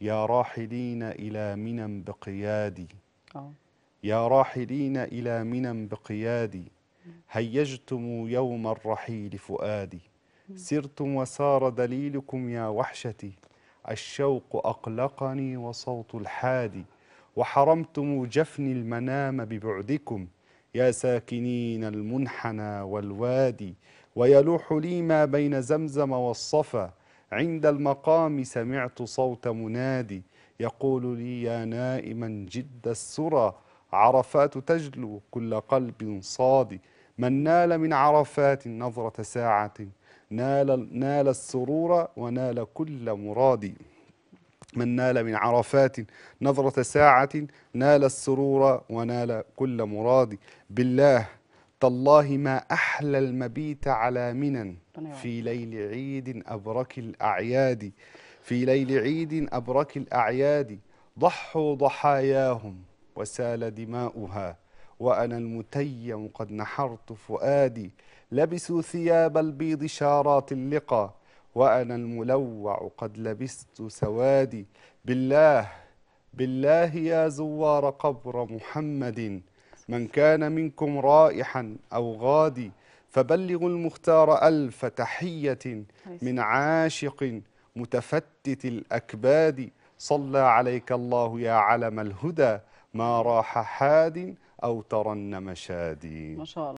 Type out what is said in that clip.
يا راحلين إلى منى بقيادي آه. يا راحلين إلى منى بقيادي هيجتم يوم الرحيل فؤادي سرتم وسار دليلكم يا وحشتي الشوق أقلقني وصوت الحادي وحرمتم جفني المنام ببعدكم يا ساكنين المنحنى والوادي ويلوح لي ما بين زمزم والصفا عند المقام سمعت صوت منادي يقول لي يا نائما جد السرى عرفات تجلو كل قلب صادي من نال من عرفات نظرة ساعة نال, نال السرور ونال كل مراد من نال من عرفات نظرة ساعة نال السرور ونال كل مراد بالله تالله ما أحلى المبيت على منن في ليل عيد أبرك الأعياد في ليل عيد أبرك الأعياد ضحوا ضحاياهم وسال دماؤها وأنا المتيم قد نحرت فؤادي لبسوا ثياب البيض شارات اللقا وأنا الملوع قد لبست سوادي بالله بالله يا زوار قبر محمد من كان منكم رائحا أو غادي فبلغوا المختار ألف تحية من عاشق متفتت الأكباد صلى عليك الله يا علم الهدى ما راح حاد أو ترنم شادي ما شاء الله